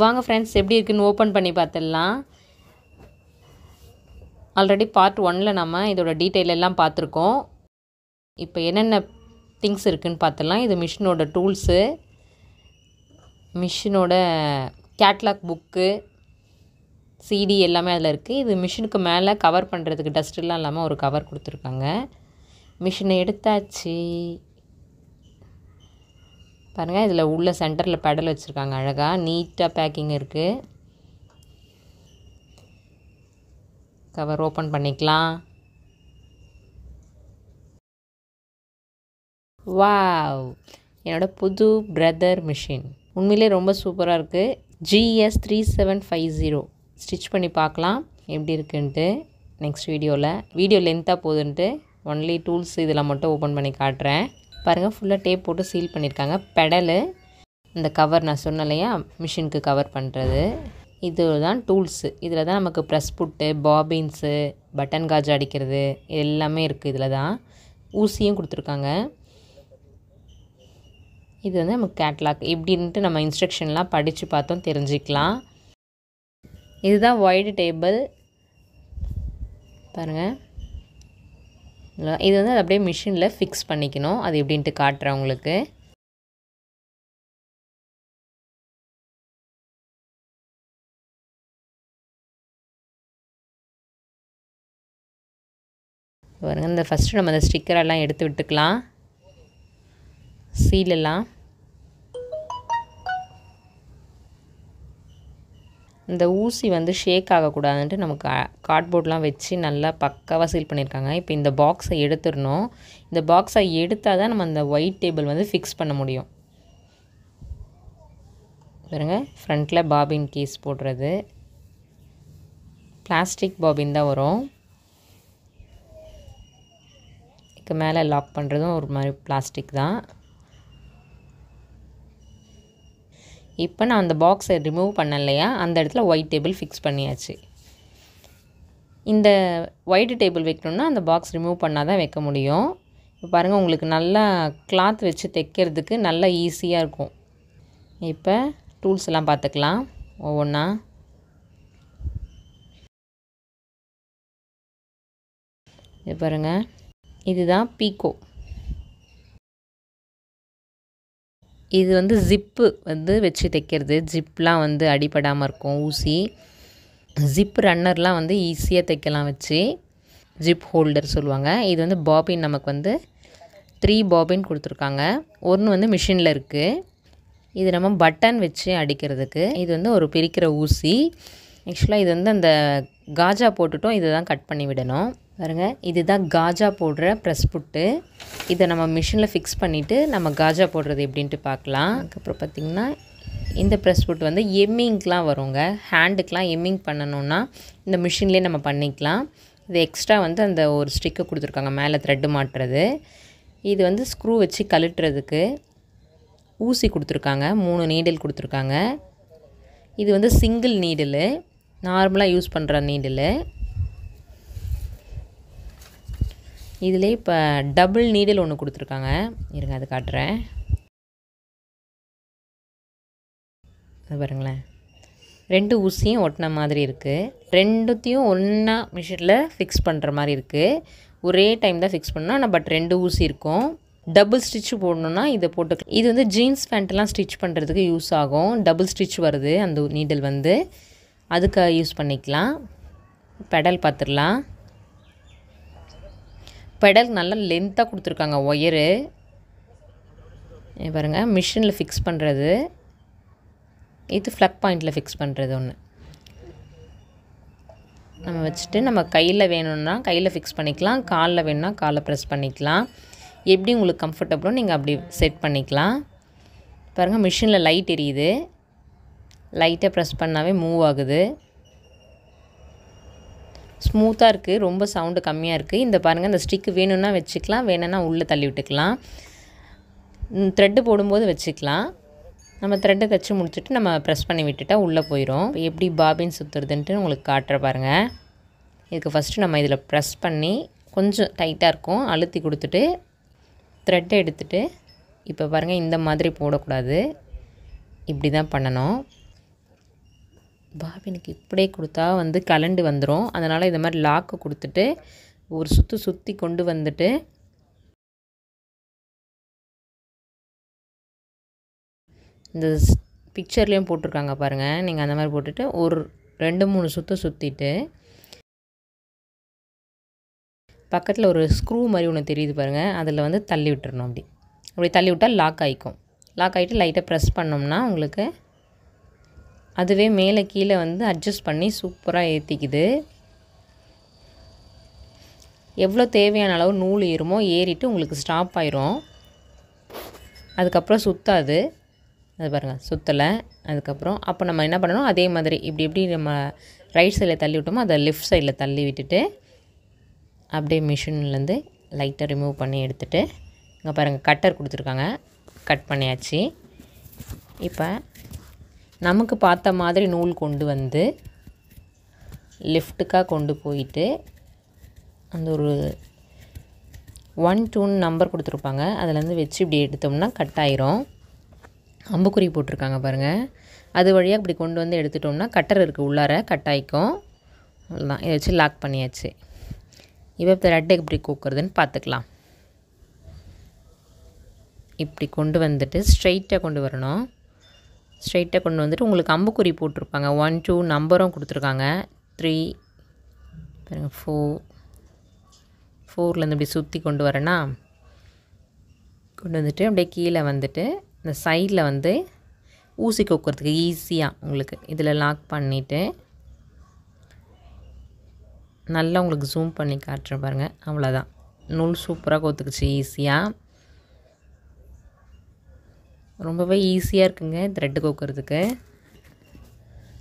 வாங்க ஃப்ரெண்ட்ஸ் எப்படி இருக்குன்னு ஓப்பன் பண்ணி பார்த்துடலாம் ஆல்ரெடி பார்ட் ஒனில் நம்ம இதோட டீட்டெயில் எல்லாம் பார்த்துருக்கோம் இப்போ என்னென்ன திங்ஸ் இருக்குதுன்னு பார்த்துடலாம் இது மிஷினோட டூல்ஸு மிஷினோட கேட்லாக் புக்கு சிடி எல்லாமே அதில் இருக்குது இது மிஷினுக்கு மேலே கவர் பண்ணுறதுக்கு டஸ்ட்லாம் இல்லாமல் ஒரு கவர் கொடுத்துருக்காங்க மிஷினை எடுத்தாச்சு பாருங்கள் இதில் உள்ள சென்டரில் பெடல் வச்சுருக்காங்க அழகாக நீட்டாக பேக்கிங் இருக்குது கவர் ஓப்பன் பண்ணிக்கலாம் வாவ் என்னோடய புது பிரதர் மிஷின் உண்மையிலே ரொம்ப சூப்பராக இருக்குது GS three seven five zero stitch பண்ணி பார்க்கலாம் எப்படி இருக்குன்ட்டு நெக்ஸ்ட் வீடியோவில் வீடியோ லென்த்தாக போகுதுன்ட்டு ஒன்லி டூல்ஸ் இதில் மட்டும் ஓப்பன் பண்ணி காட்டுறேன் பாருங்கள் ஃபுல்லாக டேப் போட்டு சீல் பண்ணியிருக்காங்க பெடலு இந்த கவர் நான் சொன்ன இல்லையா மிஷினுக்கு கவர் பண்ணுறது இது தான் டூல்ஸு இதில் தான் நமக்கு ப்ரெஸ் புட்டு பாபின்ஸு பட்டன் காஜ் அடிக்கிறது இது எல்லாமே இருக்குது இதில் தான் ஊசியும் கொடுத்துருக்காங்க இது வந்து நமக்கு கேட்லாக் எப்படின்ட்டு நம்ம இன்ஸ்ட்ரக்ஷன்லாம் படித்து பார்த்தோம் தெரிஞ்சுக்கலாம் இதுதான் ஒய்டு டேபிள் பாருங்கள் ஓகேங்களா இது வந்து அது அப்படியே மிஷினில் ஃபிக்ஸ் பண்ணிக்கணும் அது எப்படின்ட்டு காட்டுறேன் உங்களுக்கு பாருங்கள் இந்த ஃபஸ்ட்டு நம்ம அந்த ஸ்டிக்கரெல்லாம் எடுத்து விட்டுக்கலாம் சீலெல்லாம் இந்த ஊசி வந்து ஷேக் ஆகக்கூடாதுன்ட்டு நமக்கு கார்ட்போர்ட்லாம் வச்சு நல்லா பக்காவாக சீல் பண்ணியிருக்காங்க இப்போ இந்த பாக்ஸை எடுத்துடணும் இந்த பாக்ஸை எடுத்தால் தான் நம்ம அந்த ஒயிட் டேபிள் வந்து ஃபிக்ஸ் பண்ண முடியும் பாருங்க ஃப்ரண்ட்டில் பாபின் கேஸ் போடுறது பிளாஸ்டிக் பாபின் தான் வரும் இதுக்கு மேலே லாக் பண்ணுறதும் ஒரு மாதிரி பிளாஸ்டிக் தான் இப்போ நான் அந்த பாக்ஸை ரிமூவ் பண்ண இல்லையா அந்த இடத்துல ஒயிட் டேபிள் ஃபிக்ஸ் பண்ணியாச்சு இந்த ஒயிட் டேபிள் வைக்கணுன்னா அந்த பாக்ஸ் ரிமூவ் பண்ணால் தான் வைக்க முடியும் இப்போ பாருங்கள் உங்களுக்கு நல்லா கிளாத் வச்சு தைக்கிறதுக்கு நல்லா ஈஸியாக இருக்கும் இப்போ டூல்ஸ் எல்லாம் பார்த்துக்கலாம் ஒவ்வொன்றா இது பாருங்கள் இதுதான் பீக்கோ இது வந்து ஜிப்பு வந்து வச்சு தைக்கிறது ஜிப்லாம் வந்து அடிபடாமல் இருக்கும் ஊசி ஜிப் ரன்னர்லாம் வந்து ஈஸியாக தைக்கலாம் வச்சு ஜிப் ஹோல்டர் சொல்லுவாங்க இது வந்து பாபின் நமக்கு வந்து த்ரீ பாபின் கொடுத்துருக்காங்க ஒன்று வந்து மிஷினில் இருக்குது இது நம்ம பட்டன் வச்சு அடிக்கிறதுக்கு இது வந்து ஒரு பிரிக்கிற ஊசி ஆக்சுவலாக இது வந்து அந்த காஜா போட்டுட்டோம் இதை தான் கட் பண்ணி விடணும் பாருங்கள் இதுதான் காஜா போடுற ப்ரெஸ் புட்டு இதை நம்ம மிஷினில் ஃபிக்ஸ் பண்ணிவிட்டு நம்ம காஜா போடுறது எப்படின்ட்டு பார்க்கலாம் அதுக்கப்புறம் பார்த்திங்கன்னா இந்த ப்ரெஸ் புட் வந்து எம்மிங்க்கெலாம் வருங்க ஹேண்டுக்கெலாம் எம்மிங் பண்ணணுன்னா இந்த மிஷின்லேயே நம்ம பண்ணிக்கலாம் இது எக்ஸ்ட்ரா வந்து அந்த ஒரு ஸ்டிக்கை கொடுத்துருக்காங்க மேலே த்ரெட்டு மாட்டுறது இது வந்து ஸ்க்ரூ வச்சு கழட்டுறதுக்கு ஊசி கொடுத்துருக்காங்க மூணு நீடில் கொடுத்துருக்காங்க இது வந்து சிங்கிள் நீடில் நார்மலாக யூஸ் பண்ணுற நீடில் இதில் இப்போ டபுள் நீடில் ஒன்று கொடுத்துருக்காங்க இருங்க அது காட்டுறேன் அது பாருங்களேன் ரெண்டு ஊசியும் ஒட்டின மாதிரி இருக்குது ரெண்டுத்தையும் ஒன்றா மிஷினில் ஃபிக்ஸ் பண்ணுற மாதிரி இருக்குது ஒரே டைம் தான் ஃபிக்ஸ் பண்ணோம் ஆனால் பட் ரெண்டு ஊசி இருக்கும் டபுள் ஸ்டிச் போடணுன்னா இதை போட்டு இது வந்து ஜீன்ஸ் பேண்ட்லாம் ஸ்டிச் பண்ணுறதுக்கு யூஸ் ஆகும் டபுள் ஸ்டிச் வருது அந்த நீடில் வந்து அதுக்கு யூஸ் பண்ணிக்கலாம் பெடல் பார்த்துடலாம் பெடல் நல்லா லென்த்தாக கொடுத்துருக்காங்க ஒயரு பாருங்கள் மிஷினில் ஃபிக்ஸ் பண்ணுறது இது ஃப்ளக் பாயிண்டில் ஃபிக்ஸ் பண்ணுறது ஒன்று நம்ம வச்சுட்டு நம்ம கையில் வேணும்னா கையில் ஃபிக்ஸ் பண்ணிக்கலாம் காலில் வேணும்னா காலை ப்ரெஸ் பண்ணிக்கலாம் எப்படி உங்களுக்கு கம்ஃபர்டபுளோ நீங்கள் அப்படி செட் பண்ணிக்கலாம் பாருங்கள் மிஷினில் லைட் எரியுது லைட்டை ப்ரெஸ் பண்ணாவே மூவ் ஆகுது ஸ்மூத்தாக இருக்குது ரொம்ப சவுண்டு கம்மியாக இருக்குது இந்த பாருங்கள் இந்த ஸ்டிக்கு வேணும்னா வச்சுக்கலாம் வேணும்னா உள்ளே தள்ளி விட்டுக்கலாம் த்ரெட்டு போடும்போது வச்சுக்கலாம் நம்ம த்ரெட்டை தைச்சி முடிச்சுட்டு நம்ம ப்ரெஸ் பண்ணி விட்டுட்டா உள்ளே போயிடும் எப்படி பாபின் சுற்றுறதுன்ட்டு உங்களுக்கு காட்டுற பாருங்கள் இதுக்கு ஃபஸ்ட்டு நம்ம இதில் ப்ரெஸ் பண்ணி கொஞ்சம் டைட்டாக இருக்கும் அழுத்தி கொடுத்துட்டு த்ரெட்டை எடுத்துகிட்டு இப்போ பாருங்கள் இந்த மாதிரி போடக்கூடாது இப்படி தான் பண்ணணும் பாபினுக்கு இப்படியே கொடுத்தா வந்து கலண்டு வந்துடும் அதனால் இது மாதிரி லாக்கு கொடுத்துட்டு ஒரு சுற்று சுற்றி கொண்டு வந்துட்டு இந்த பிக்சர்லேயும் போட்டிருக்காங்க பாருங்கள் நீங்கள் அந்த மாதிரி போட்டுட்டு ஒரு ரெண்டு மூணு சுற்று சுற்றிட்டு பக்கத்தில் ஒரு ஸ்க்ரூ மாதிரி ஒன்று தெரியுது பாருங்கள் அதில் வந்து தள்ளி விட்டுறணும் அப்படி அப்படி தள்ளி விட்டால் லாக் ஆகிக்கும் லாக் ஆகிட்டு லைட்டாக ப்ரெஸ் பண்ணோம்னா உங்களுக்கு அதுவே மேலே கீழே வந்து அட்ஜஸ்ட் பண்ணி சூப்பராக ஏற்றிக்குது எவ்வளோ தேவையான அளவு நூல் ஏறுமோ ஏறிட்டு உங்களுக்கு ஸ்டாப் ஆயிரும் அதுக்கப்புறம் சுற்றாது அது பாருங்கள் சுற்றலை அதுக்கப்புறம் அப்போ நம்ம என்ன பண்ணணும் அதே மாதிரி இப்படி எப்படி நம்ம ரைட் சைடில் தள்ளி விட்டோமோ அதை லெஃப்ட் சைடில் தள்ளி விட்டுட்டு அப்படியே மிஷின்லேருந்து லைட்டை ரிமூவ் பண்ணி எடுத்துகிட்டு இங்கே பாருங்கள் கட்டர் கொடுத்துருக்காங்க கட் பண்ணியாச்சு இப்போ நமக்கு பார்த்த மாதிரி நூல் கொண்டு வந்து லெஃப்ட்டுக்காக கொண்டு போயிட்டு அந்த ஒரு ஒன் டூன்னு நம்பர் கொடுத்துருப்பாங்க அதிலேருந்து வச்சு இப்படி எடுத்தோம்னா கட் ஆயிரும் அம்புக்குறி போட்டிருக்காங்க பாருங்கள் அது வழியாக இப்படி கொண்டு வந்து எடுத்துட்டோம்னா கட்டர் இருக்குது உள்ளார கட் ஆகிக்கும் அவ்வளோதான் இதை வச்சு லாக் பண்ணியாச்சு இப்போ த்ரெட்டை எப்படி கூக்குறதுன்னு பார்த்துக்கலாம் இப்படி கொண்டு வந்துட்டு ஸ்ட்ரைட்டாக கொண்டு வரணும் ஸ்ட்ரைட்டாக கொண்டு வந்துட்டு உங்களுக்கு அம்புக்குறி போட்டிருப்பாங்க ஒன் டூ நம்பரும் கொடுத்துருக்காங்க த்ரீ பாருங்கள் ஃபோர் ஃபோர்லேருந்து இப்படி சுற்றி கொண்டு வரேன்னா கொண்டு வந்துட்டு அப்படியே கீழே வந்துட்டு இந்த சைடில் வந்து ஊசி கொக்குறதுக்கு ஈஸியாக உங்களுக்கு இதில் லாக் பண்ணிவிட்டு நல்லா உங்களுக்கு ஜூம் பண்ணி காட்டுறேன் பாருங்கள் அவ்வளோதான் நூல் சூப்பராக கோத்துக்குச்சு ஈஸியாக ரொம்பவே ஈஸியாக இருக்குங்க த்ரெட்டு கோக்கிறதுக்கு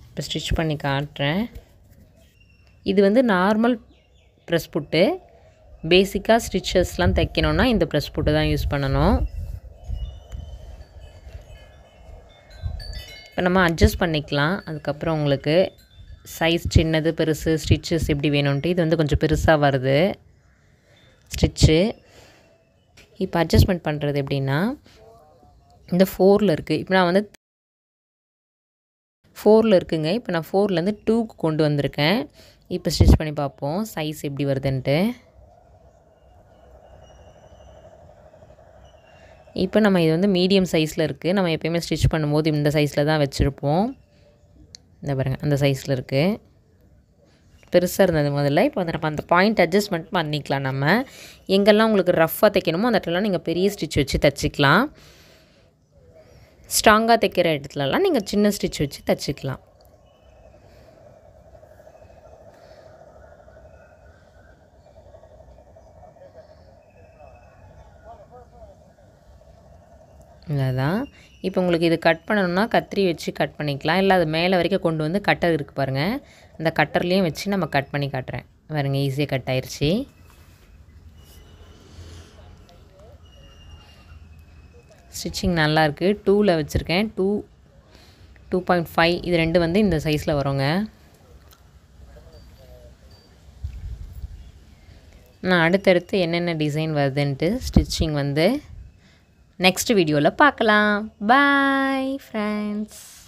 இப்போ ஸ்டிச் பண்ணி காட்டுறேன் இது வந்து நார்மல் ப்ரெஸ் புட்டு பேசிக்காக ஸ்டிச்சஸ்லாம் தைக்கணுன்னா இந்த ப்ரெஸ் புட்டு தான் யூஸ் பண்ணணும் இப்போ நம்ம அட்ஜஸ்ட் பண்ணிக்கலாம் அதுக்கப்புறம் உங்களுக்கு சைஸ் சின்னது பெருசு ஸ்டிச்சஸ் எப்படி வேணும்ன்ட்டு இது வந்து கொஞ்சம் பெருசாக வருது ஸ்டிச்சு இப்போ அட்ஜஸ்ட்மெண்ட் பண்ணுறது எப்படின்னா இந்த ஃபோரில் இருக்குது இப்போ நான் வந்து ஃபோரில் இருக்குங்க இப்போ நான் ஃபோர்லேருந்து டூக்கு கொண்டு வந்திருக்கேன் இப்போ ஸ்டிச் பண்ணி பார்ப்போம் சைஸ் எப்படி வருதுன்ட்டு இப்போ நம்ம இது வந்து மீடியம் சைஸில் இருக்குது நம்ம எப்போயுமே ஸ்டிச் பண்ணும்போது இந்த சைஸில் தான் வச்சுருப்போம் இந்த பாருங்கள் அந்த சைஸில் இருக்குது பெருசாக இருந்தது முதல்ல இப்போ வந்து நம்ம அந்த பாயிண்ட் அட்ஜஸ்ட்மெண்ட் பண்ணிக்கலாம் நம்ம எங்கெல்லாம் உங்களுக்கு ரஃப்பாக தைக்கணுமோ அந்த இடத்துலலாம் நீங்கள் பெரிய ஸ்டிச் வச்சு தைச்சிக்கலாம் ஸ்ட்ராங்காக தைக்கிற இடத்துலலாம் நீங்கள் சின்ன ஸ்டிச் வச்சு தைச்சிக்கலாம் இல்லைதான் இப்போ உங்களுக்கு இது கட் பண்ணணும்னா கத்திரி வச்சு கட் பண்ணிக்கலாம் இல்லை அது மேலே வரைக்கும் கொண்டு வந்து கட்டர் இருக்குது பாருங்கள் அந்த கட்டர்லேயும் வச்சு நம்ம கட் பண்ணி காட்டுறேன் பாருங்கள் ஈஸியாக கட் ஆயிடுச்சு ஸ்டிச்சிங் நல்லாயிருக்கு டூவில் வச்சுருக்கேன் டூ டூ பாயிண்ட் ஃபைவ் இது ரெண்டு வந்து இந்த சைஸில் வருங்க நான் அடுத்தடுத்து என்னென்ன டிசைன் வருதுன்ட்டு ஸ்டிச்சிங் வந்து நெக்ஸ்ட் வீடியோவில் பார்க்கலாம் பாய் ஃப்ரெண்ட்ஸ்